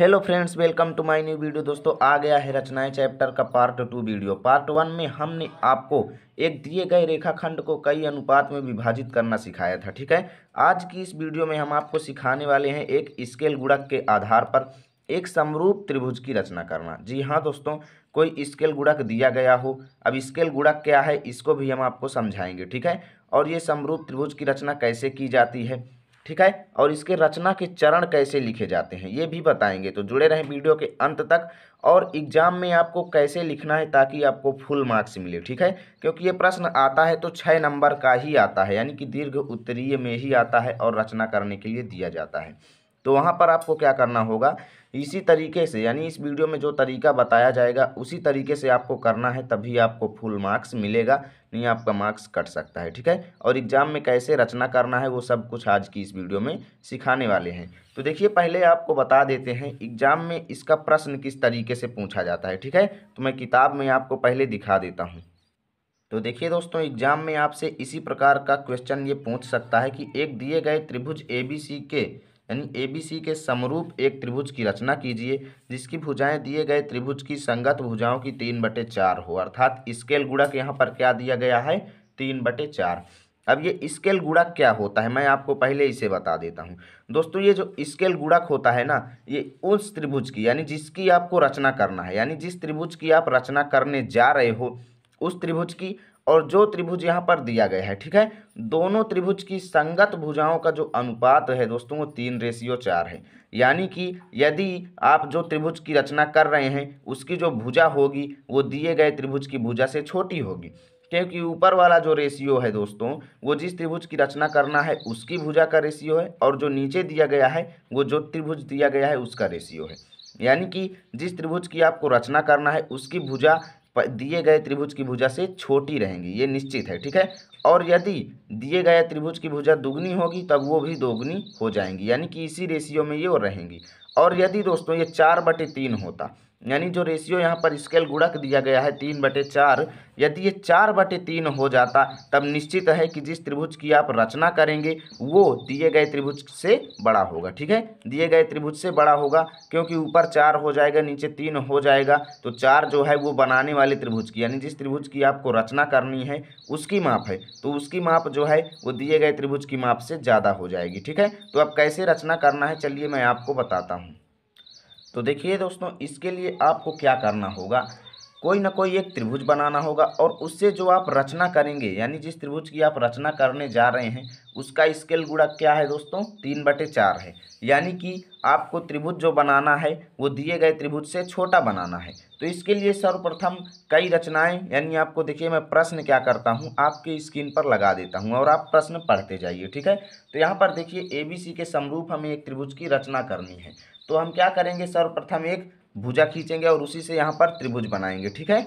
hello friends welcome to my new video दोस्तों आ गया है रचनाएं चैप्टर का part two video part one में हमने आपको एक दिए गए रेखाखंड को कई अनुपात में विभाजित करना सिखाया था ठीक है आज की इस वीडियो में हम आपको सिखाने वाले हैं एक स्केल गुणक के आधार पर एक समरूप त्रिभुज की रचना करना जी हाँ दोस्तों कोई स्केल गुणक दिया गया हो अब स्केल गुणक क्या है इसको भी हम आपको समझाएंगे ठीक है और ये समरूप त्रिभुज की रचना कैसे की जाती है ठीक है और इसके रचना के चरण कैसे लिखे जाते हैं ये भी बताएंगे तो जुड़े रहें वीडियो के अंत तक और एग्जाम में आपको कैसे लिखना है ताकि आपको फुल मार्क्स मिले ठीक है क्योंकि ये प्रश्न आता है तो छः नंबर का ही आता है यानी कि दीर्घ उत्तरीय में ही आता है और रचना करने के लिए दिया जाता है तो वहाँ पर आपको क्या करना होगा इसी तरीके से यानी इस वीडियो में जो तरीका बताया जाएगा उसी तरीके से आपको करना है तभी आपको फुल मार्क्स मिलेगा नहीं आपका मार्क्स कट सकता है ठीक है और एग्ज़ाम में कैसे रचना करना है वो सब कुछ आज की इस वीडियो में सिखाने वाले हैं तो देखिए पहले आपको बता देते हैं एग्ज़ाम में इसका प्रश्न किस तरीके से पूछा जाता है ठीक है तो मैं किताब में आपको पहले दिखा देता हूँ तो देखिए दोस्तों एग्जाम में आपसे इसी प्रकार का क्वेश्चन ये पूछ सकता है कि एक दिए गए त्रिभुज ए बी सी के यानी ए बी सी के समरूप एक त्रिभुज की रचना कीजिए जिसकी भुजाएं दिए गए त्रिभुज की संगत भुजाओं की तीन बटे चार हो अर्थात स्केल गुड़क यहाँ पर क्या दिया गया है तीन बटे चार अब ये स्केल गुड़क क्या होता है मैं आपको पहले इसे बता देता हूँ दोस्तों ये जो स्केल गुड़क होता है ना ये उस त्रिभुज की यानी जिसकी आपको रचना करना है यानी जिस त्रिभुज की आप रचना करने जा रहे हो उस त्रिभुज की और जो त्रिभुज यहाँ पर दिया गया है ठीक है दोनों त्रिभुज की संगत भुजाओं का जो अनुपात है दोस्तों वो तीन रेशियो चार है यानी कि यदि आप जो त्रिभुज की रचना कर रहे हैं उसकी जो भुजा होगी वो दिए गए त्रिभुज की भुजा से छोटी होगी क्योंकि ऊपर वाला जो रेशियो है दोस्तों वो जिस त्रिभुज की रचना करना है उसकी भुजा का रेशियो है और जो नीचे दिया गया है वो जो त्रिभुज दिया गया है उसका रेशियो है यानी कि जिस त्रिभुज की आपको रचना करना है उसकी भुजा दिए गए त्रिभुज की भुजा से छोटी रहेंगी ये निश्चित है ठीक है और यदि दिए गए त्रिभुज की भुजा दुगनी होगी तब वो भी दोगुनी हो जाएंगी यानी कि इसी रेशियो में ये और रहेंगी और यदि दोस्तों ये चार बटे तीन होता यानी जो रेशियो यहाँ पर स्केल गुड़क दिया गया है तीन बटे चार यदि ये चार बटे तीन हो जाता तब निश्चित है कि जिस त्रिभुज की आप रचना करेंगे वो दिए गए त्रिभुज से बड़ा होगा ठीक है दिए गए त्रिभुज से बड़ा होगा क्योंकि ऊपर चार हो जाएगा नीचे तीन हो जाएगा तो चार जो है वो बनाने वाले त्रिभुज की यानी जिस त्रिभुज की आपको रचना करनी है उसकी माप है तो उसकी माप जो है वो दिए गए त्रिभुज की माप से ज़्यादा हो जाएगी ठीक है तो अब कैसे रचना करना है चलिए मैं आपको बताता हूँ तो देखिए दोस्तों इसके लिए आपको क्या करना होगा कोई ना कोई एक त्रिभुज बनाना होगा और उससे जो आप रचना करेंगे यानी जिस त्रिभुज की आप रचना करने जा रहे हैं उसका स्केल गुड़ा क्या है दोस्तों तीन बटे चार है यानी कि आपको त्रिभुज जो बनाना है वो दिए गए त्रिभुज से छोटा बनाना है तो इसके लिए सर्वप्रथम कई रचनाएं यानी आपको देखिए मैं प्रश्न क्या करता हूँ आपके स्क्रीन पर लगा देता हूँ और आप प्रश्न पढ़ते जाइए ठीक है तो यहाँ पर देखिए ए के समरूप हमें एक त्रिभुज की रचना करनी है तो हम क्या करेंगे सर्वप्रथम एक भुजा खींचेंगे और उसी से यहाँ पर त्रिभुज बनाएंगे ठीक है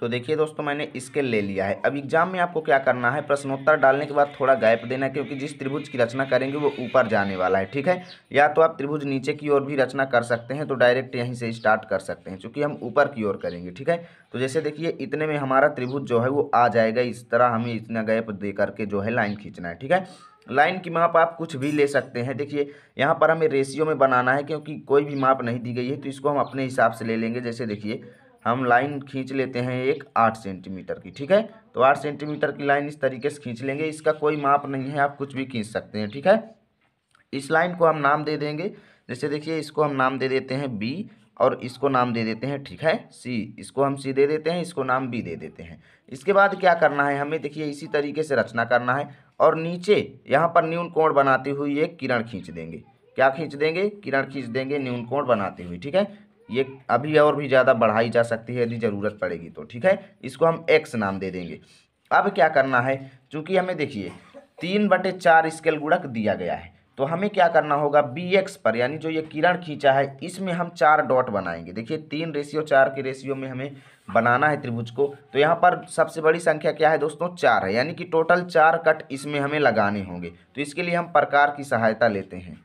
तो देखिए दोस्तों मैंने स्केल ले लिया है अब एग्जाम में आपको क्या करना है प्रश्नोत्तर डालने के बाद थोड़ा गैप देना है क्योंकि जिस त्रिभुज की रचना करेंगे वो ऊपर जाने वाला है ठीक है या तो आप त्रिभुज नीचे की ओर भी रचना कर सकते हैं तो डायरेक्ट यहीं से स्टार्ट कर सकते हैं क्योंकि हम ऊपर की ओर करेंगे ठीक है तो जैसे देखिए इतने में हमारा त्रिभुज जो है वो आ जाएगा इस तरह हमें इतना गैप दे करके जो है लाइन खींचना है ठीक है लाइन की माप आप कुछ भी ले सकते हैं देखिए यहाँ पर हमें रेशियो में बनाना है क्योंकि कोई भी माप नहीं दी गई है तो इसको हम अपने हिसाब से ले लेंगे जैसे देखिए हम लाइन खींच लेते हैं एक आठ सेंटीमीटर की ठीक है तो आठ सेंटीमीटर की लाइन इस तरीके से खींच लेंगे इसका कोई माप नहीं है आप कुछ भी खींच सकते हैं ठीक है इस लाइन को हम नाम दे देंगे जैसे देखिए इसको हम नाम दे देते हैं बी और इसको नाम दे देते हैं ठीक है सी इसको हम सी दे देते हैं इसको नाम बी दे देते हैं इसके बाद क्या करना है हमें देखिए इसी तरीके से रचना करना है और नीचे यहाँ पर न्यून कोण बनाती हुई एक किरण खींच देंगे क्या खींच देंगे किरण खींच देंगे न्यून कोण बनाती हुई ठीक है ये अभी और भी ज़्यादा बढ़ाई जा सकती है यदि ज़रूरत पड़ेगी तो ठीक है इसको हम एक्स नाम दे देंगे अब क्या करना है चूँकि हमें देखिए तीन बटे चार स्केल गुणक दिया गया है तो हमें क्या करना होगा बी एक्स पर यानी जो ये किरण खींचा है इसमें हम चार डॉट बनाएंगे देखिए तीन रेशियो चार के रेशियो में हमें बनाना है त्रिभुज को तो यहाँ पर सबसे बड़ी संख्या क्या है दोस्तों चार है यानी कि टोटल चार कट इसमें हमें लगाने होंगे तो इसके लिए हम प्रकार की सहायता लेते हैं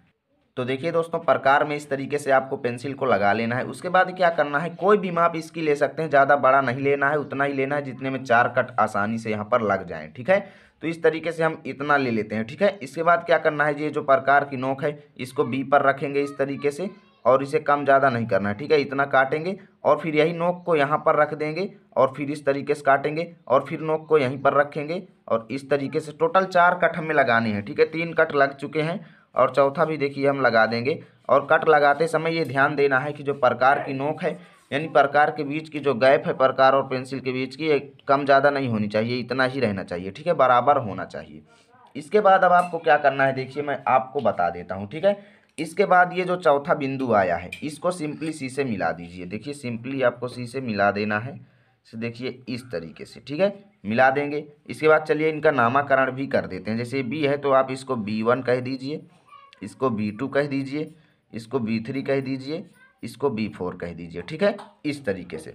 तो देखिए दोस्तों प्रकार में इस तरीके से आपको पेंसिल को लगा लेना है उसके बाद क्या करना है कोई भी माप इसकी ले सकते हैं ज़्यादा बड़ा नहीं लेना है उतना ही लेना है जितने में चार कट आसानी से यहाँ पर लग जाए ठीक है तो इस तरीके से हम इतना ले लेते हैं ठीक है इसके बाद क्या करना है ये जो प्रकार की नोक है इसको बी पर रखेंगे इस तरीके से और इसे कम ज़्यादा नहीं करना है ठीक है इतना काटेंगे और फिर यही नोक को यहाँ पर रख देंगे और फिर इस तरीके से काटेंगे और फिर नोक को यहीं पर रखेंगे और इस तरीके से टोटल चार कट हमें लगाने हैं ठीक है तीन कट लग चुके हैं और चौथा भी देखिए हम लगा देंगे और कट लगाते समय ये ध्यान देना है कि जो प्रकार की नोक है यानी प्रकार के बीच की जो गैप है प्रकार और पेंसिल के बीच की कम ज़्यादा नहीं होनी चाहिए इतना ही रहना चाहिए ठीक है बराबर होना चाहिए इसके बाद अब आपको क्या करना है देखिए मैं आपको बता देता हूँ ठीक है इसके बाद ये जो चौथा बिंदु आया है इसको सिंपली सी से मिला दीजिए देखिए सिंपली आपको सी से मिला देना है देखिए इस तरीके से ठीक है मिला देंगे इसके बाद चलिए इनका नामाकरण भी कर देते हैं जैसे बी है तो आप इसको बी वन कह दीजिए इसको बी टू कह दीजिए इसको बी थ्री कह दीजिए इसको बी फोर कह दीजिए ठीक है इस तरीके से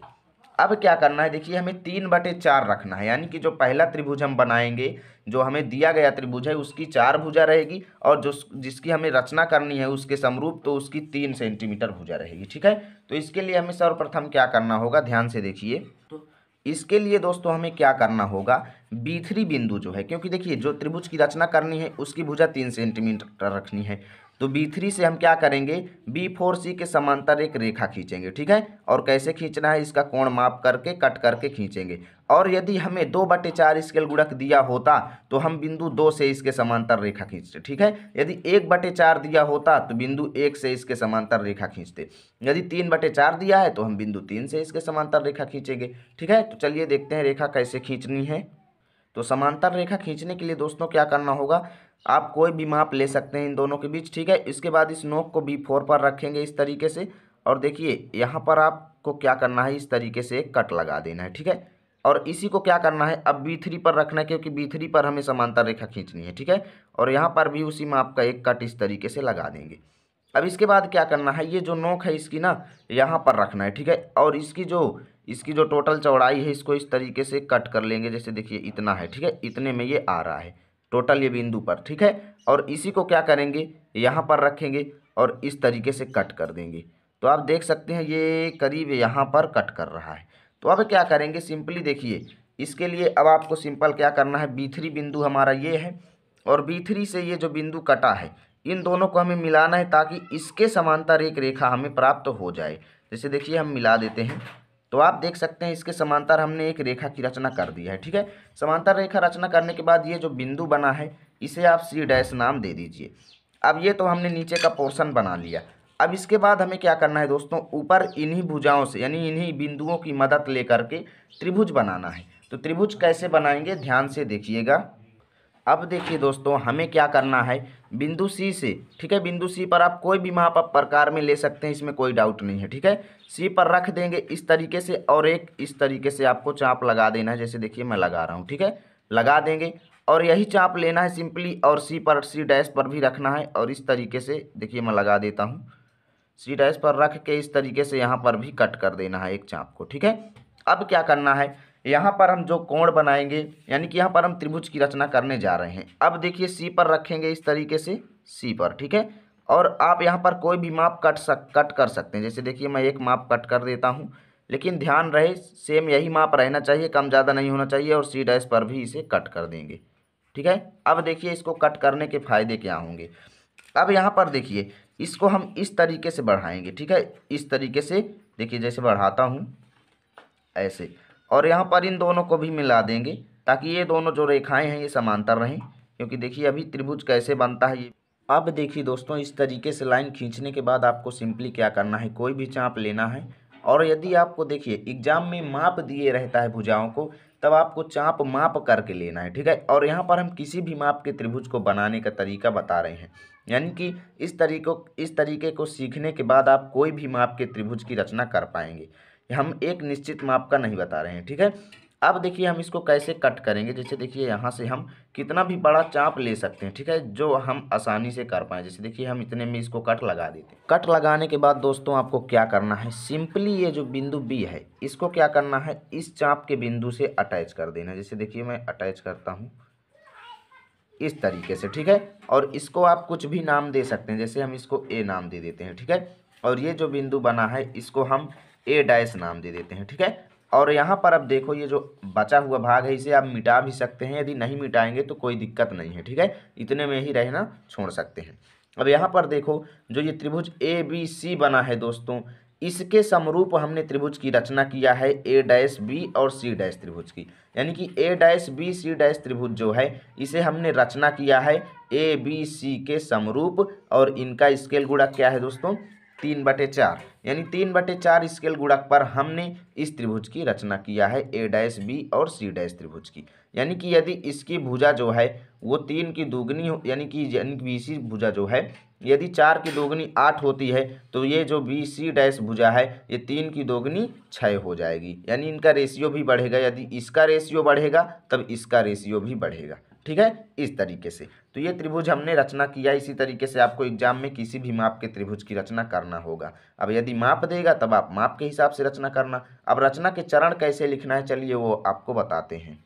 अब क्या करना है देखिए हमें तीन बटे चार रखना है यानी कि जो पहला त्रिभुज हम बनाएंगे जो हमें दिया गया त्रिभुज है उसकी चार भुजा रहेगी और जो जिसकी हमें रचना करनी है उसके समरूप तो उसकी तीन सेंटीमीटर भुजा रहेगी ठीक है तो इसके लिए हमें सर्वप्रथम क्या करना होगा ध्यान से देखिए तो इसके लिए दोस्तों हमें क्या करना होगा बी बिंदु जो है क्योंकि देखिए जो त्रिभुज की रचना करनी है उसकी भुजा तीन सेंटीमीटर रखनी है तो बी थ्री से हम क्या करेंगे बी फोर सी के समांतर एक रेखा खींचेंगे ठीक है और कैसे खींचना है इसका कोण माप करके कट करके खींचेंगे और यदि हमें दो बटे चार स्केल गुणक दिया होता तो हम बिंदु दो से इसके समांतर रेखा खींचते ठीक है यदि एक बटे चार दिया होता तो बिंदु एक से इसके समांतर रेखा खींचते यदि तीन बटे चार दिया है तो हम बिंदु तीन से इसके समांतर रेखा खींचेंगे ठीक है तो चलिए देखते हैं रेखा कैसे खींचनी है तो समांतर रेखा खींचने के लिए दोस्तों क्या करना होगा आप कोई भी माप ले सकते हैं इन दोनों के बीच ठीक है इसके बाद इस नोक को बी फोर पर रखेंगे इस तरीके से और देखिए यहाँ पर आपको क्या करना है इस तरीके से एक कट लगा देना है ठीक है और इसी को क्या करना है अब बी थ्री पर रखना है क्योंकि बी थ्री पर हमें समांतर रेखा खींचनी है ठीक है और यहाँ पर भी उसी माप का एक कट इस तरीके से लगा देंगे अब इसके बाद क्या करना है ये जो नोक है इसकी ना यहाँ पर रखना है ठीक है और इसकी जो इसकी जो टोटल चौड़ाई है इसको इस तरीके से कट कर लेंगे जैसे देखिए इतना है ठीक है इतने में ये आ रहा है टोटल ये बिंदु पर ठीक है और इसी को क्या करेंगे यहाँ पर रखेंगे और इस तरीके से कट कर देंगे तो आप देख सकते हैं ये करीब यहाँ पर कट कर रहा है तो अब क्या करेंगे सिंपली देखिए इसके लिए अब आपको सिंपल क्या करना है बी बिंदु हमारा ये है और बी से ये जो बिंदु कटा है इन दोनों को हमें मिलाना है ताकि इसके समांतर एक रेखा हमें प्राप्त हो जाए जैसे देखिए हम मिला देते हैं तो आप देख सकते हैं इसके समांतर हमने एक रेखा की रचना कर दी है ठीक है समांतर रेखा रचना करने के बाद ये जो बिंदु बना है इसे आप सी डैश नाम दे दीजिए अब ये तो हमने नीचे का पोर्शन बना लिया अब इसके बाद हमें क्या करना है दोस्तों ऊपर इन्हीं भुजाओं से यानी इन्हीं बिंदुओं की मदद ले करके त्रिभुज बनाना है तो त्रिभुज कैसे बनाएंगे ध्यान से देखिएगा अब देखिए दोस्तों हमें क्या करना है बिंदु सी से ठीक है बिंदु सी पर आप कोई भी माप प्रकार में ले सकते हैं इसमें कोई डाउट नहीं है ठीक है सी पर रख देंगे इस तरीके से और एक इस तरीके से आपको चाप लगा देना है जैसे देखिए मैं लगा रहा हूँ ठीक है लगा देंगे और यही चाप लेना है सिंपली और सी पर सी डैश पर भी रखना है और इस तरीके से देखिए मैं लगा देता हूँ सी डैश पर रख के इस तरीके से यहाँ पर भी कट कर देना है एक चाप को ठीक है अब क्या करना है यहाँ पर हम जो कोण बनाएंगे यानी कि यहाँ पर हम त्रिभुज की रचना करने जा रहे हैं अब देखिए सी पर रखेंगे इस तरीके से सी पर ठीक है और आप यहाँ पर कोई भी माप कट सक कट कर सकते हैं जैसे देखिए मैं एक माप कट कर देता हूँ लेकिन ध्यान रहे सेम यही माप रहना चाहिए कम ज़्यादा नहीं होना चाहिए और सी डैश पर भी इसे कट कर देंगे ठीक है अब देखिए इसको कट करने के फ़ायदे क्या होंगे अब यहाँ पर देखिए इसको हम इस तरीके से बढ़ाएंगे ठीक है इस तरीके से देखिए जैसे बढ़ाता हूँ ऐसे और यहाँ पर इन दोनों को भी मिला देंगे ताकि ये दोनों जो रेखाएं हैं ये समांतर रहें क्योंकि देखिए अभी त्रिभुज कैसे बनता है ये अब देखिए दोस्तों इस तरीके से लाइन खींचने के बाद आपको सिंपली क्या करना है कोई भी चाँप लेना है और यदि आपको देखिए एग्जाम में माप दिए रहता है भुजाओं को तब आपको चाप माप करके लेना है ठीक है और यहाँ पर हम किसी भी माप के त्रिभुज को बनाने का तरीका बता रहे हैं यानी कि इस तरीको इस तरीके को सीखने के बाद आप कोई भी माप के त्रिभुज की रचना कर पाएंगे हम एक निश्चित माप का नहीं बता रहे हैं ठीक है अब देखिए हम इसको कैसे कट करेंगे जैसे देखिए यहाँ से हम कितना भी बड़ा चाप ले सकते हैं ठीक है जो हम आसानी से कर पाएँ जैसे देखिए हम इतने में इसको कट लगा देते हैं कट लगाने के बाद दोस्तों आपको क्या करना है सिंपली ये जो बिंदु बी है इसको क्या करना है इस चाप के बिंदु से अटैच कर देना जैसे देखिए मैं अटैच करता हूँ इस तरीके से ठीक है और इसको आप कुछ भी नाम दे सकते हैं जैसे हम इसको ए नाम दे देते हैं ठीक है और ये जो बिंदु बना है इसको हम ए डैश नाम दे देते हैं ठीक है और यहाँ पर अब देखो ये जो बचा हुआ भाग है इसे आप मिटा भी सकते हैं यदि नहीं मिटाएंगे तो कोई दिक्कत नहीं है ठीक है इतने में ही रहना छोड़ सकते हैं अब यहाँ पर देखो जो ये त्रिभुज ए बी सी बना है दोस्तों इसके समरूप हमने त्रिभुज की रचना किया है ए डैश बी और सी डैश त्रिभुज की यानी कि A dash B C dash त्रिभुज जो है इसे हमने रचना किया है ए बी सी के समरूप और इनका स्केल गुड़ा क्या है दोस्तों तीन बटे चार यानी तीन बटे चार स्केल गुणक पर हमने इस त्रिभुज की रचना किया है ए डैश बी और सी डैश त्रिभुज की यानी कि यदि इसकी भुजा जो है वो तीन की दोगुनी हो यानी कि यानी बी सी भुजा जो है यदि चार की दोगुनी आठ होती है तो ये जो बी सी डैश भुजा है ये तीन की दोगुनी छः हो जाएगी यानी इनका रेशियो भी बढ़ेगा यदि इसका रेशियो बढ़ेगा तब इसका रेशियो भी बढ़ेगा ठीक है इस तरीके से तो ये त्रिभुज हमने रचना किया इसी तरीके से आपको एग्जाम में किसी भी माप के त्रिभुज की रचना करना होगा अब यदि माप देगा तब आप माप के हिसाब से रचना करना अब रचना के चरण कैसे लिखना है चलिए वो आपको बताते हैं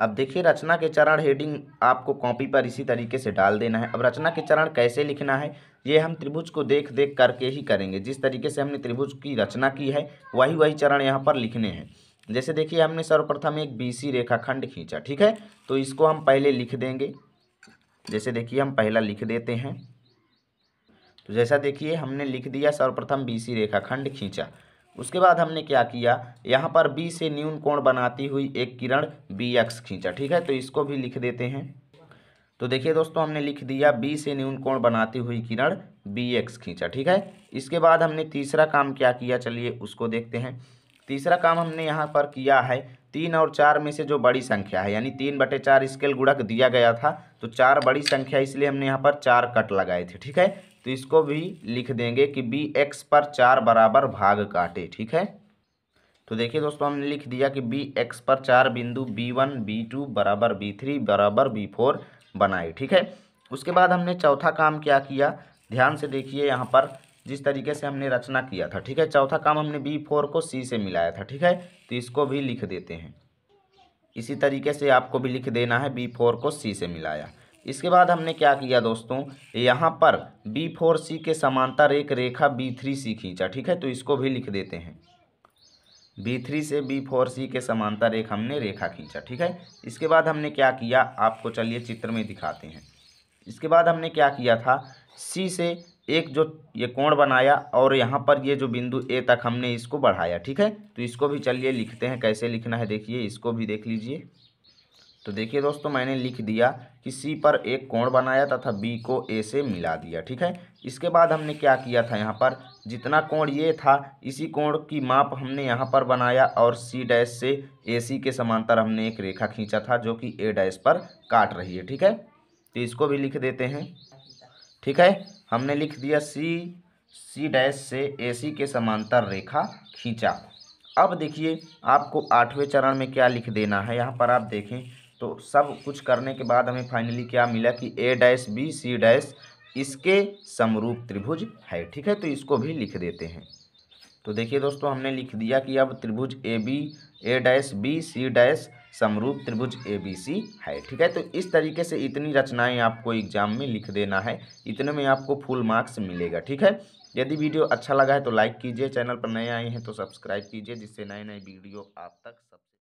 अब देखिए रचना के चरण हेडिंग आपको कॉपी पर इसी तरीके से डाल देना है अब रचना के चरण कैसे लिखना है ये हम त्रिभुज को देख देख करके ही करेंगे जिस तरीके से हमने त्रिभुज की रचना की है वही वही चरण यहाँ पर लिखने हैं जैसे देखिए हमने सर्वप्रथम एक बीसी रेखाखंड खींचा ठीक है तो इसको हम पहले लिख देंगे जैसे देखिए हम पहला लिख देते हैं तो जैसा देखिए हमने लिख दिया सर्वप्रथम बी सी रेखाखंड खींचा उसके बाद हमने क्या किया यहाँ पर बी से न्यून कोण बनाती हुई एक किरण बी एक्स खींचा ठीक है तो इसको भी लिख देते हैं तो देखिए दोस्तों हमने लिख दिया बी से न्यून कोण बनाती हुई किरण बी एक्स खींचा ठीक है इसके बाद हमने तीसरा काम क्या किया चलिए उसको देखते हैं तीसरा काम हमने यहाँ पर किया है तीन और चार में से जो बड़ी संख्या है यानी तीन बटे चार स्केल गुड़क दिया गया था तो चार बड़ी संख्या इसलिए हमने यहाँ पर चार कट लगाए थे ठीक है तो इसको भी लिख देंगे कि बी एक्स पर चार बराबर भाग काटे ठीक है तो देखिए दोस्तों हमने लिख दिया कि बी एक्स पर चार बिंदु बी वन बी टू बराबर बी थ्री बराबर बी फोर बनाए ठीक है उसके बाद हमने चौथा काम क्या किया ध्यान से देखिए यहाँ पर जिस तरीके से हमने रचना किया था ठीक है चौथा काम हमने बी फोर को सी से मिलाया था ठीक है तो इसको भी लिख देते हैं इसी तरीके से आपको भी लिख देना है बी फोर को सी से मिलाया इसके बाद हमने क्या किया दोस्तों यहाँ पर बी फोर सी के समांतर एक रेखा बी थ्री सी खींचा ठीक है तो इसको भी लिख देते हैं बी थ्री से बी फोर सी के समांतर एक हमने रेखा खींचा ठीक है इसके बाद हमने क्या किया आपको चलिए चित्र में दिखाते हैं इसके बाद हमने क्या किया था सी से एक जो ये कोण बनाया और यहाँ पर ये जो बिंदु ए तक हमने इसको बढ़ाया ठीक है तो इसको भी चलिए लिखते हैं कैसे लिखना है देखिए इसको भी देख लीजिए तो देखिए दोस्तों मैंने लिख दिया कि सी पर एक कोण बनाया तथा बी को ए से मिला दिया ठीक है इसके बाद हमने क्या किया था यहाँ पर जितना कोण ये था इसी कोण की माप हमने यहाँ पर बनाया और सी डैश से ए सी के समांतर हमने एक रेखा खींचा था जो कि ए डैश पर काट रही है ठीक है तो इसको भी लिख देते हैं ठीक है हमने लिख दिया सी सी डैश से ए सी के समांतर रेखा खींचा अब देखिए आपको आठवें चरण में क्या लिख देना है यहाँ पर आप देखें तो सब कुछ करने के बाद हमें फाइनली क्या मिला कि A dash B C dash इसके समरूप त्रिभुज है ठीक है तो इसको भी लिख देते हैं तो देखिए दोस्तों हमने लिख दिया कि अब त्रिभुज A B A dash B C dash समरूप त्रिभुज ए बी सी है ठीक है तो इस तरीके से इतनी रचनाएं आपको एग्जाम में लिख देना है इतने में आपको फुल मार्क्स मिलेगा ठीक है यदि वीडियो अच्छा लगा है तो लाइक कीजिए चैनल पर नए आए हैं तो सब्सक्राइब कीजिए जिससे नए नए वीडियो आप तक सब